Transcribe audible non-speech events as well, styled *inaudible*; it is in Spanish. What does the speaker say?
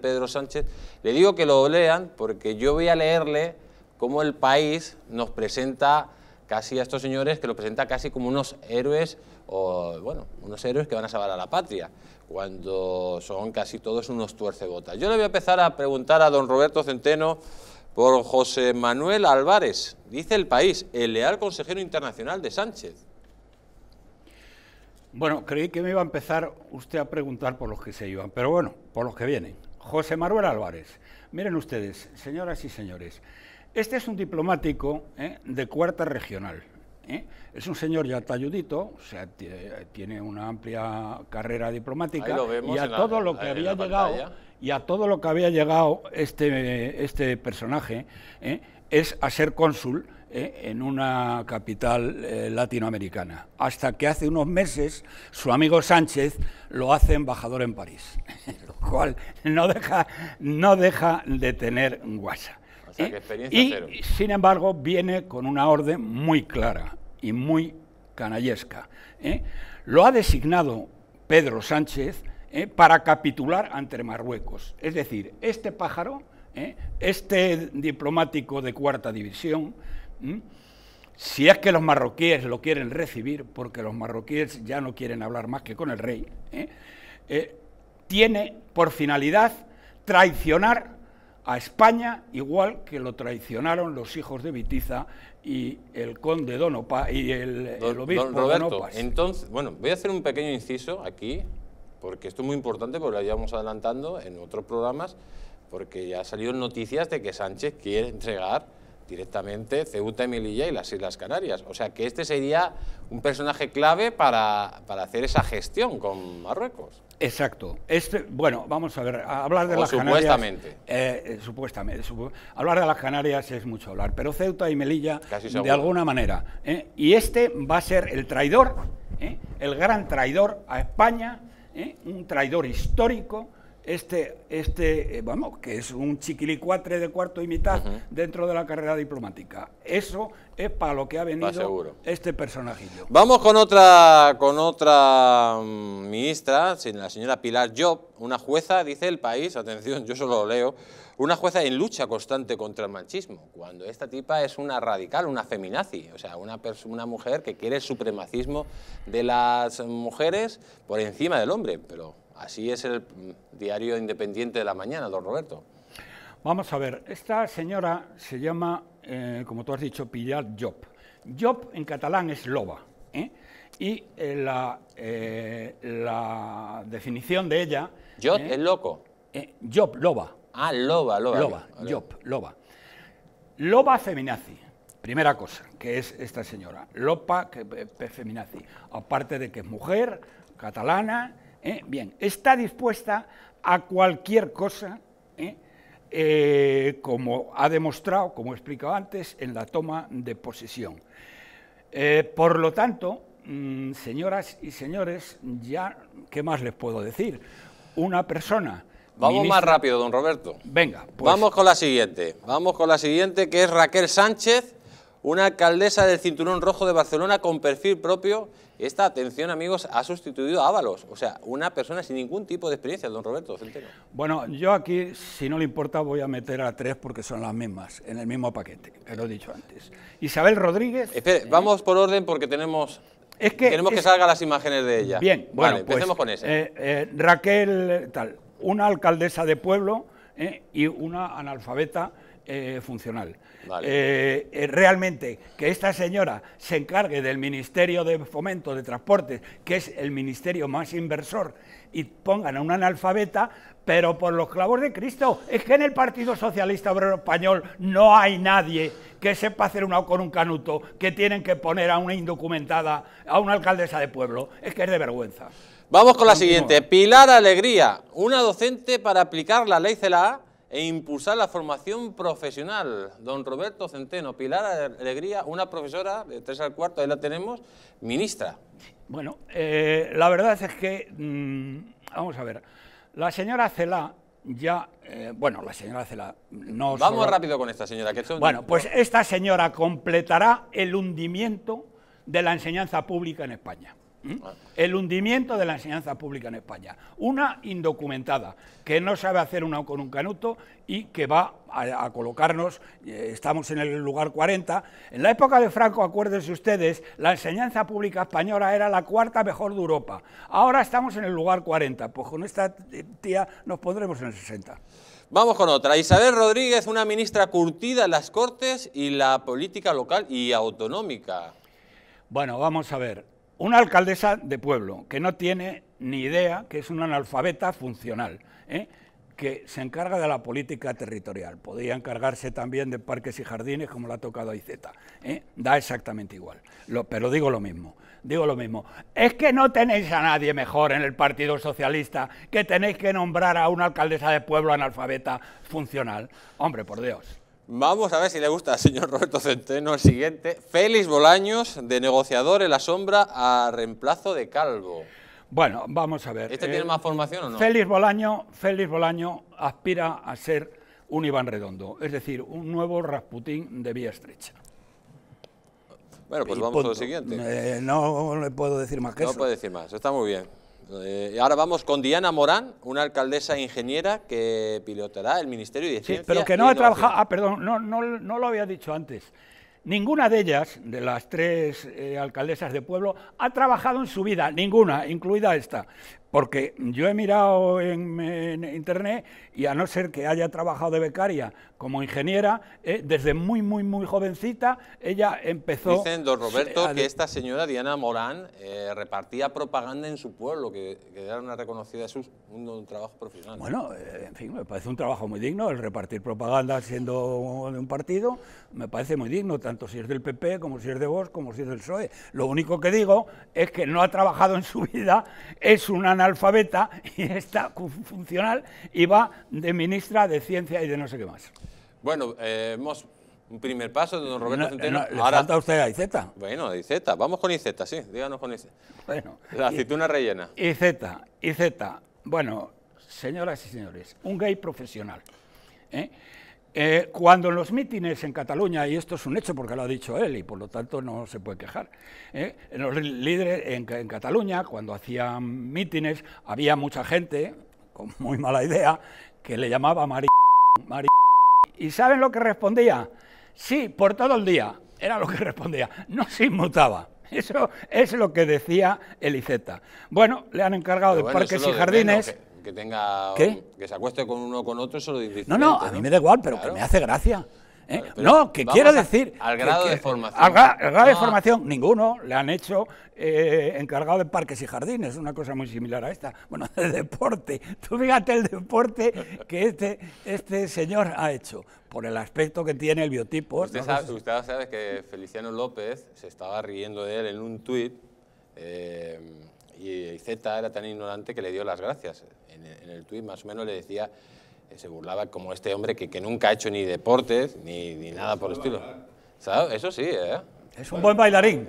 Pedro Sánchez, le digo que lo lean porque yo voy a leerle cómo el país nos presenta casi a estos señores, que lo presenta casi como unos héroes, o bueno, unos héroes que van a salvar a la patria, cuando son casi todos unos tuercebotas. Yo le voy a empezar a preguntar a don Roberto Centeno por José Manuel Álvarez, dice el país, el leal consejero internacional de Sánchez. Bueno, creí que me iba a empezar usted a preguntar por los que se iban, pero bueno, por los que vienen. José Manuel Álvarez. Miren ustedes, señoras y señores, este es un diplomático ¿eh? de cuarta regional. ¿eh? Es un señor ya talludito, o sea, tiene una amplia carrera diplomática y a todo lo que había llegado y a todo lo que había llegado este, este personaje ¿eh? es a ser cónsul eh, en una capital eh, latinoamericana, hasta que hace unos meses su amigo Sánchez lo hace embajador en París, *laughs* lo cual no deja, no deja de tener guasa. y, sin embargo, viene con una orden muy clara y muy canallesca. ¿eh? Lo ha designado Pedro Sánchez para capitular ante Marruecos. Es decir, este pájaro, este diplomático de cuarta división, ¿Mm? Si es que los marroquíes lo quieren recibir, porque los marroquíes ya no quieren hablar más que con el rey, ¿eh? Eh, tiene por finalidad traicionar a España igual que lo traicionaron los hijos de Vitiza y el conde Donopa y el, obispo Entonces, bueno, voy a hacer un pequeño inciso aquí, porque esto es muy importante, porque lo llevamos adelantando en otros programas, porque ya salido noticias de que Sánchez quiere entregar directamente Ceuta y Melilla y las Islas Canarias. O sea que este sería un personaje clave para, hacer esa gestión con Marruecos. Exacto. Este, bueno, vamos a ver, hablar de las Canarias... supuestamente. Eh, eh, hablar de las Canarias es mucho hablar, pero Ceuta y Melilla, de alguna manera. ¿eh? Y este va a ser el traidor, el gran traidor a España, un traidor histórico, este, este eh, vamos, que es un chiquilicuatre de cuarto y mitad dentro de la carrera diplomática. Eso es para lo que ha venido este personajillo. Vamos con otra, con otra mm, ministra, la señora Pilar Job, una jueza, dice el país, atención, yo solo lo leo, una jueza en lucha constante contra el machismo, cuando esta tipa es una radical, una feminazi, o sea, una, una mujer que quiere el supremacismo de las mujeres por encima del hombre, pero Así es el diario independiente de la mañana, don Roberto. Vamos a ver, esta señora se llama, eh, como tú has dicho, Pilar Job. Job en catalán es loba. ¿eh? Y eh, la, definición de ella... Job es loco. Job, loba. Ah, loba, loba. Loba, Job, loba. Loba feminazi. Primera cosa, que es esta señora. Lopa feminazi. Aparte de que es mujer, catalana ¿eh? Bien, está dispuesta a cualquier cosa, ¿eh? Eh, como ha demostrado, como he explicado antes, en la toma de posesión. por lo tanto, mm, señoras y señores, ya, ¿qué más les puedo decir? Una persona... Vamos más rápido, don Roberto. Venga. Pues... Vamos con la siguiente. Vamos con la siguiente, que es Raquel Sánchez, una alcaldesa del Cinturón Rojo de Barcelona con perfil propio esta atención, amigos, ha sustituido a Ábalos, o sea, una persona sin ningún tipo de experiencia, don Roberto Centeno. Bueno, yo aquí, si no le importa, voy a meter a tres porque son las mismas, en el mismo paquete, que lo he dicho antes. Isabel Rodríguez... Espere, ¿eh? vamos por orden porque tenemos... Es que tenemos que salgan las imágenes de ella. Bien, bueno, pues, empecemos con esa. Eh, eh, Raquel, tal, una alcaldesa de pueblo y una analfabeta eh, funcional. Eh, eh, realmente, que esta señora se encargue del Ministerio de Fomento de Transportes, que es el ministerio más inversor, y pongan a una analfabeta, pero por los clavos de Cristo, es que en el Partido Socialista Obrero Español no hay nadie que sepa hacer una con un canuto, que tienen que poner a una indocumentada, a una alcaldesa de pueblo, es que es de vergüenza. Vamos con la siguiente, Pilar Alegría, una docente para aplicar la ley CELA e impulsar la formación profesional. Don Roberto Centeno, Pilar Alegría, una profesora de 3 al cuarto, ahí la tenemos, ministra. Bueno, eh, la verdad es que, mm, vamos a ver, la señora Celá ya, eh, bueno, la señora Cela no... Vamos rápido con esta señora. Que Bueno, pues esta señora completará el hundimiento de la enseñanza pública en España. ¿Mm? El hundimiento de la enseñanza pública en España. Una indocumentada que no sabe hacer una con un canuto y que va a, colocarnos, eh, estamos en el lugar 40. En la época de Franco, acuérdense ustedes, la enseñanza pública española era la cuarta mejor de Europa. Ahora estamos en el lugar 40, pues con esta eh, tía nos pondremos en el 60. Vamos con otra. Isabel Rodríguez, una ministra curtida en las Cortes y la política local y autonómica. Bueno, vamos a ver. Una alcaldesa de pueblo que no tiene ni idea, que es una analfabeta funcional, ¿eh? que se encarga de la política territorial. Podría encargarse también de parques y jardines, como la ha tocado Iceta. ¿eh? Da exactamente igual. pero digo lo mismo. Digo lo mismo. Es que no tenéis a nadie mejor en el Partido Socialista que tenéis que nombrar a una alcaldesa de pueblo analfabeta funcional. Hombre, por Dios. Vamos a ver si le gusta al señor Roberto Centeno el siguiente. Félix Bolaños, de negociador en la sombra a reemplazo de Calvo. Bueno, vamos a ver. ¿Este eh, tiene más formación o no? Félix Bolaño, Félix Bolaño aspira a ser un Iván Redondo, es decir, un nuevo Rasputín de vía estrecha. Bueno, pues vamos a lo siguiente. Eh, no le puedo decir más que no eso. No puede decir más, está muy bien. Eh, ahora vamos con Diana Morán, una alcaldesa ingeniera que pilotará el Ministerio de Ciencia. Sí, pero que no ha trabajado. Ah, perdón, no, no, lo había dicho antes. Ninguna de ellas, de las tres eh, alcaldesas de pueblo, ha trabajado en su vida, ninguna, incluida esta. Porque yo he mirado en, internet y a no ser que haya trabajado de becaria como ingeniera, eh, desde muy, muy, muy jovencita, ella empezó... Dicen, don Roberto, que esta señora Diana Morán eh, repartía propaganda en su pueblo, que, era una reconocida, es un, trabajo profesional. Bueno, eh, en fin, me parece un trabajo muy digno el repartir propaganda siendo de un partido, me parece muy digno, tanto si es del PP, como si es de Vox, como si es del PSOE. Lo único que digo es que no ha trabajado en su vida, es una alfabeta *laughs* y está funcional y va de ministra de Ciencia y de no sé qué más. Bueno, eh, hemos un primer paso de don Roberto Centeno. ¿le Ahora, falta usted a IZ? Bueno, IZ. vamos con IZ, sí, díganos con IZ. Bueno, la aceituna rellena. IZ. IZ. bueno, señoras y señores, un gay profesional. ¿eh? Eh, cuando en los mítines en Cataluña, y esto es un hecho porque lo ha dicho él y por lo tanto no se puede quejar, eh, en los líderes en, Cataluña, cuando hacían mítines, había mucha gente, con muy mala idea, que le llamaba Mari. ¿Y saben lo que respondía? Sí, por todo el día, era lo que *laughs* respondía, no se inmutaba. Eso es lo que decía Eliceta. Bueno, le han encargado de parques y jardines que tenga. Que se acueste con uno con otro, eso lo No, no, a mí me da igual, pero que me hace gracia. ¿eh? no, que quiero decir... Al grado de formación. Al, grado de formación, ninguno. Le han hecho eh, encargado de parques y jardines, una cosa muy similar a esta. Bueno, *laughs* de deporte. Tú fíjate el deporte que este, este señor ha hecho, por el aspecto que tiene el biotipo. Usted, sabe, que Feliciano López se estaba riendo de él en un tuit. Eh, y eh, Z era tan ignorante que le dio las gracias. En, el tuit más o menos le decía, eh, se burlaba como este hombre que, nunca ha hecho ni deportes ni, nada por el estilo. ¿Sabes? Eso sí, ¿eh? Es un buen bailarín.